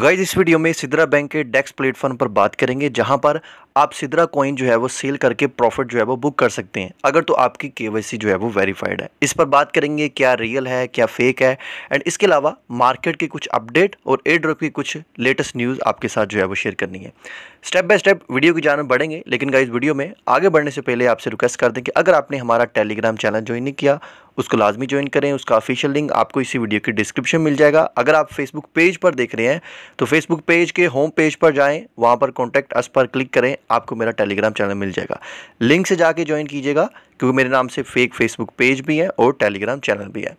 guys इस video में Sidra bank के डेक्स प्लेटफॉर्म पर बात करेंगे जहां पर आप सिद्रा कॉइन जो है वो सेल करके प्रॉफिट जो है वो बुक कर सकते हैं अगर तो आपकी के जो है वो वेरीफाइड है इस पर बात करेंगे क्या रियल है क्या फेक है एंड इसके अलावा मार्केट के कुछ अपडेट और एयर ड्रॉप की कुछ लेटेस्ट न्यूज़ आपके साथ जो है वो शेयर करनी है स्टेप बाय स्टेप वीडियो की जानब बढ़ेंगे लेकिन इस वीडियो में आगे बढ़ने से पहले आपसे रिक्वेस्ट कर दें कि अगर आपने हमारा टेलीग्राम चैनल ज्वाइन नहीं किया उसको लाजमी ज्वाइन करें उसका ऑफिशियल लिंक आपको इसी वीडियो की डिस्क्रिप्शन मिल जाएगा अगर आप फेसबुक पेज पर देख रहे हैं तो फेसबुक पेज के होम पेज पर जाएं वहां पर कॉन्टैक्ट अस पर क्लिक करें आपको मेरा टेलीग्राम चैनल मिल जाएगा लिंक से जाके ज्वाइन कीजिएगा क्योंकि मेरे नाम से फेक फेसबुक पेज भी है और टेलीग्राम चैनल भी है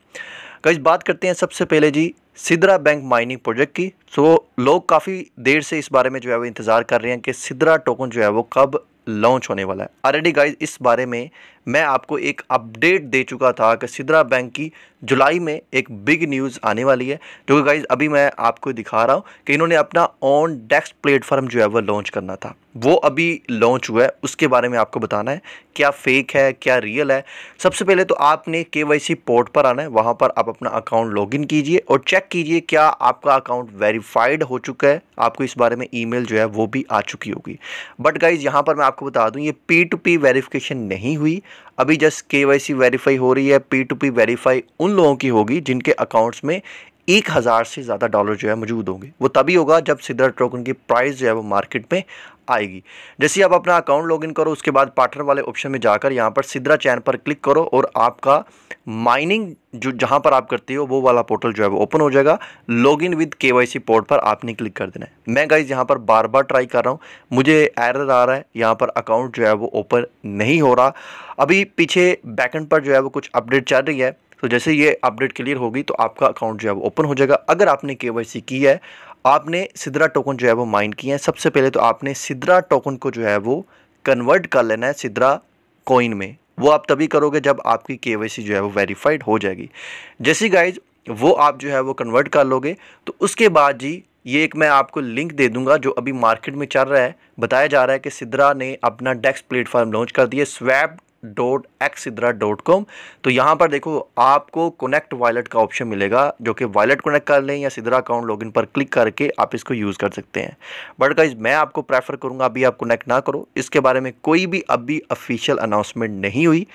गाइज बात करते हैं सबसे पहले जी सिद्रा बैंक माइनिंग प्रोजेक्ट की तो लोग काफ़ी देर से इस बारे में जो है वो इंतज़ार कर रहे हैं कि सिद्रा टोकन जो है वो कब लॉन्च होने वाला है ऑलरेडी गाइज इस बारे में मैं आपको एक अपडेट दे चुका था कि सिद्रा बैंक की जुलाई में एक बिग न्यूज़ आने वाली है जो कि गाइज अभी मैं आपको दिखा रहा हूँ कि इन्होंने अपना ऑन डेस्क प्लेटफॉर्म जो है वो लॉन्च करना था वो अभी लॉन्च हुआ है उसके बारे में आपको बताना है क्या फेक है क्या रियल है सबसे पहले तो आपने के पोर्ट पर आना है वहाँ पर आप अपना अकाउंट लॉगिन कीजिए और चेक कीजिए क्या आपका अकाउंट वेरीफाइड हो चुका है आपको इस बारे में ईमेल जो है वो भी आ चुकी होगी बट गाइज़ यहाँ पर मैं आपको बता दूँ ये पी टू पी वेरीफिकेशन नहीं हुई अभी जस्ट के वाई वेरीफाई हो रही है पी टू पी वेरीफाई उन लोगों की होगी जिनके अकाउंट्स में एक हज़ार से ज़्यादा डॉलर जो है मौजूद होंगे वो तभी होगा जब सिदर टोकन की प्राइस जो है वो मार्केट में आएगी जैसे आप अपना अकाउंट लॉगिन करो उसके बाद पार्टनर वाले ऑप्शन में जाकर यहाँ पर सिद्रा चैन पर क्लिक करो और आपका माइनिंग जो जहाँ पर आप करते हो वो वाला पोर्टल जो है वो ओपन हो जाएगा login with K Y C port पर आपने क्लिक कर देना है मैं गाइज यहाँ पर बार बार ट्राई कर रहा हूँ मुझे एरर आ रहा है यहाँ पर अकाउंट जो है वो ओपन नहीं हो रहा अभी पीछे बैकेंड पर जो है वो कुछ अपडेट चल रही है तो जैसे ये अपडेट क्लियर होगी तो आपका अकाउंट जो है वो ओपन हो जाएगा अगर आपने के की है आपने सिद्रा टोकन जो है वो माइन किए हैं सबसे पहले तो आपने सिद्रा टोकन को जो है वो कन्वर्ट कर लेना है सिद्रा कोइन में वो आप तभी करोगे जब आपकी के जो है वो वेरीफाइड हो जाएगी जैसी गाइज वो आप जो है वो कन्वर्ट कर लोगे तो उसके बाद जी ये एक मैं आपको लिंक दे दूंगा जो अभी मार्केट में चल रहा है बताया जा रहा है कि सिद्रा ने अपना डेस्क प्लेटफॉर्म लॉन्च कर दिया स्वैप डॉट एक्स इद्रा डॉट कॉम तो यहाँ पर देखो आपको कनेक्ट वॉलेट का ऑप्शन मिलेगा जो कि वॉलेट कनेक्ट कर लें या सिद्रा अकाउंट लॉगिन पर क्लिक करके आप इसको यूज़ कर सकते हैं बट गाइज मैं आपको प्रेफर करूँगा अभी आप कनेक्ट ना करो इसके बारे में कोई भी अभी ऑफिशियल अनाउंसमेंट नहीं हुई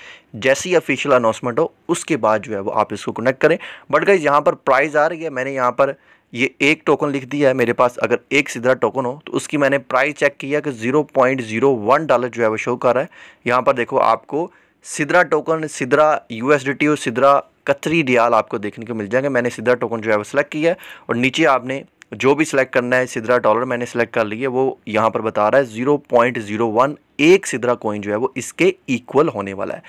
जैसी ऑफिशियल अनाउंसमेंट हो उसके बाद जो है वो आप इसको कनेक्ट करें बट गाइज यहाँ पर प्राइज़ आ रही है मैंने यहाँ पर ये एक टोकन लिख दिया है मेरे पास अगर एक सीधा टोकन हो तो उसकी मैंने प्राइस चेक किया कि zero point zero one dollar जो है वो शो कर रहा है यहाँ पर देखो आपको Sidra token Sidra U S D T और सिधरा कतरी डियाल आपको देखने को मिल जाएंगे मैंने सिधरा टोकन जो है वो सिलेक्ट किया है और नीचे आपने जो भी सिलेक्ट करना है सिधरा डॉलर मैंने सेलेक्ट कर है वो यहाँ पर बता रहा है ज़ीरो पॉइंट ज़ीरो वन एक सिदरा कॉइन जो है वो इसके इक्वल होने वाला है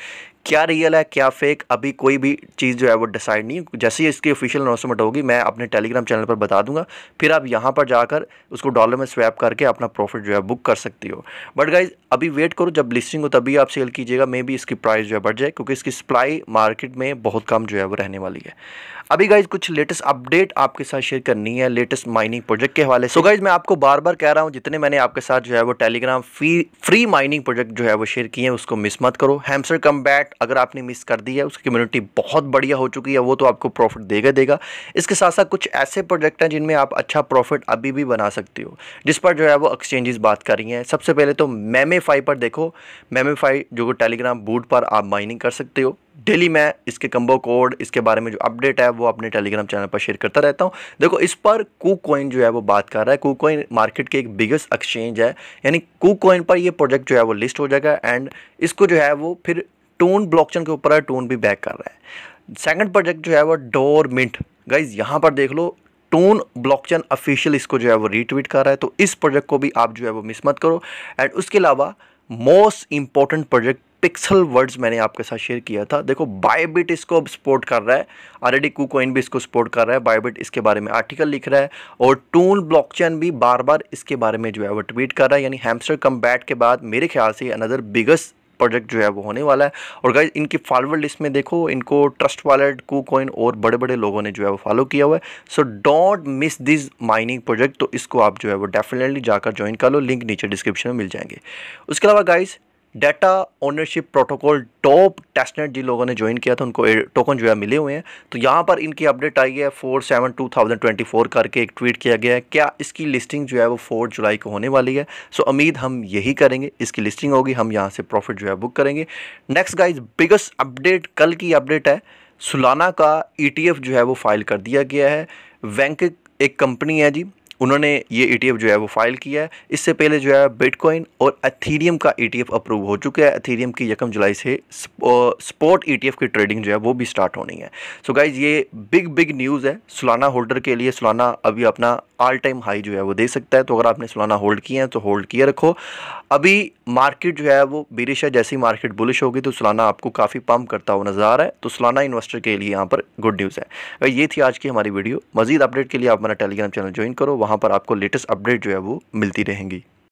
क्या रियल है क्या फेक अभी कोई भी चीज़ जो है वो डिसाइड नहीं जैसे ही इसकी ऑफिशियल अनाउंसमेंट होगी मैं अपने टेलीग्राम चैनल पर बता दूंगा फिर आप यहाँ पर जाकर उसको डॉलर में स्वैप करके अपना प्रॉफिट जो है बुक कर सकती हो बट गाइज अभी वेट करो जब लिस्टिंग हो तभी आप सेल कीजिएगा मे बी इसकी प्राइस जो है बढ़ जाए क्योंकि इसकी सप्लाई मार्केट में बहुत कम जो है वो रहने वाली है अभी गाइज कुछ लेटेस्ट अपडेट आपके साथ शेयर करनी है लेटेस्ट माइनिंग प्रोजेक्ट के हवाले से गाइज मैं आपको बार बार कह रहा हूँ जितने मैंने आपके साथ जो है वो Telegram free free mining project जो है वो शेयर किए हैं उसको मिस मत करो हैमसर कम बैट अगर आपने मिस कर दिया है उसकी कम्युनिटी बहुत बढ़िया हो चुकी है वो तो आपको प्रॉफिट देगा देगा इसके साथ साथ कुछ ऐसे प्रोजेक्ट हैं जिनमें आप अच्छा प्रॉफिट अभी भी बना सकते हो जिस पर जो है वो एक्सचेंजेस बात कर रही हैं सबसे पहले तो फाई पर देखो फाई जो टेलीग्राम बूट पर आप माइनिंग कर सकते हो डेली मैं इसके कम्बो कोड इसके बारे में जो अपडेट है वो अपने टेलीग्राम चैनल पर शेयर करता रहता हूँ देखो इस पर कू जो है वो बात कर रहा है कू मार्केट के एक बिगेस्ट एक्सचेंज है यानी कू पर ये प्रोजेक्ट जो है वो लिस्ट हो जाएगा एंड इसको जो है वो फिर टोन ब्लॉकचेन के ऊपर है टोन भी बैक कर रहा है सेकंड प्रोजेक्ट जो है वो डोर मिंट गाइज यहाँ पर देख लो टोन ब्लॉकचेन ऑफिशियल इसको जो है वो रीट्वीट कर रहा है तो इस प्रोजेक्ट को भी आप जो है वो मिस मत करो एंड उसके अलावा most important project pixel words मैंने आपके साथ शेयर किया था देखो बायबिट इसको अब सपोर्ट कर रहा है ऑलरेडी कू कोइन भी इसको सपोर्ट कर रहा है बायबिट इसके बारे में आर्टिकल लिख रहा है और टूल ब्लॉकचेन भी बार बार इसके बारे में जो है वो ट्वीट कर रहा है यानी हैमस्टर कम के बाद मेरे ख्याल से अनदर बिगेस्ट प्रोजेक्ट जो है वो होने वाला है और गाइज इनकी फॉलोअर लिस्ट में देखो इनको ट्रस्ट वॉलेट कू कॉइन और बड़े बड़े लोगों ने जो है वो फॉलो किया हुआ है so don't miss this mining project तो इसको आप जो है वो डेफिनेटली जाकर ज्वाइन कर लो लिंक नीचे डिस्क्रिप्शन में मिल जाएंगे उसके अलावा guys data ownership protocol top testnet जिन लोगों ने ज्वाइन किया था उनको टोकन जो है मिले हुए हैं तो यहाँ पर इनकी अपडेट आई है four seven two thousand twenty four करके एक ट्वीट किया गया है क्या इसकी लिस्टिंग जो है वो फोर जुलाई को होने वाली है सो उम्मीद हम यही करेंगे इसकी लिस्टिंग होगी हम यहाँ से प्रॉफिट जो है बुक करेंगे नेक्स्ट गाइज बिगेस्ट अपडेट कल की अपडेट है सुलाना का ई e जो है वो फाइल कर दिया गया है वैंक एक कंपनी है जी उन्होंने ये ईटीएफ e जो है वो फाइल किया है इससे पहले जो है बिटकॉइन और अथीरियम का ईटीएफ e अप्रूव हो चुका है अथीरियम की यकम जुलाई से स्पॉट ईटीएफ e की ट्रेडिंग जो है वो भी स्टार्ट होनी है सो so गाइज ये बिग बिग न्यूज़ है सुलाना होल्डर के लिए सुलाना अभी अपना ऑल टाइम हाई जो है वो दे सकता है तो अगर आपने सुलाना होल्ड किए हैं तो होल्ड किए रखो अभी मार्केट जो है वो बिरिश जैसी मार्केट बुलिश होगी तो सुलाना आपको काफ़ी पम्प करता हुआ नज़र आ रहा है तो सुलाना इन्वेस्टर के लिए यहाँ पर गुड न्यूज़ है तो ये थी आज की हमारी वीडियो मजीद अपडेट के लिए आप हमारा टेलीग्राम चैनल ज्वाइन करो वहाँ पर आपको लेटेस्ट अपडेट जो है वो मिलती रहेंगी